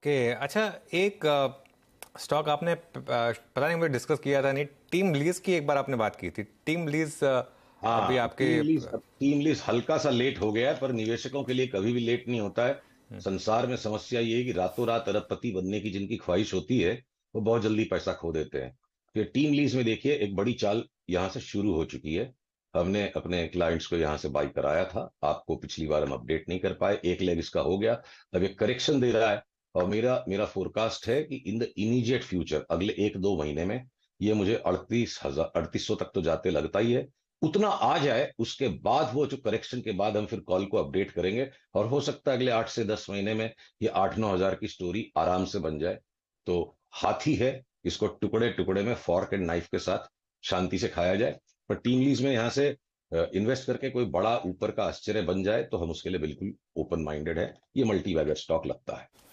Okay okay, अच्छा एक stock आपने पता नहीं मुझे डिस्कस किया था नहीं टीम लीज की एक बार आपने बात की थी टीम लीज हाँ, अभी आपके टीम लीज, टीम लीज हल्का सा लेट हो गया है पर निवेशकों के लिए कभी भी लेट नहीं होता है हम्म। संसार में समस्या ये है कि रातों रात अरबपति बनने की जिनकी ख्वाहिश होती है वो बहुत जल्दी पैसा खो देते हैं तो टीम लीज में देखिए एक बड़ी चाल यहाँ से शुरू हो चुकी है हमने अपने क्लाइंट्स को यहाँ से बाई कराया था आपको पिछली बार हम अपडेट नहीं कर पाए एक लेग इसका हो गया अब एक करेक्शन दे रहा है और मेरा मेरा फोरकास्ट है कि इन द इमीडिएट फ्यूचर अगले एक दो महीने में ये मुझे अड़तीस हजार अड़तीस सौ तक तो जाते लगता ही है उतना आ जाए उसके बाद वो जो करेक्शन के बाद हम फिर कॉल को अपडेट करेंगे और हो सकता है अगले आठ से दस महीने में ये आठ नौ हजार की स्टोरी आराम से बन जाए तो हाथी है इसको टुकड़े टुकड़े में फॉर्क एंड नाइफ के साथ शांति से खाया जाए पर टीम लीज में यहां से इन्वेस्ट करके कोई बड़ा ऊपर का आश्चर्य बन जाए तो हम उसके लिए बिल्कुल ओपन माइंडेड है ये मल्टी स्टॉक लगता है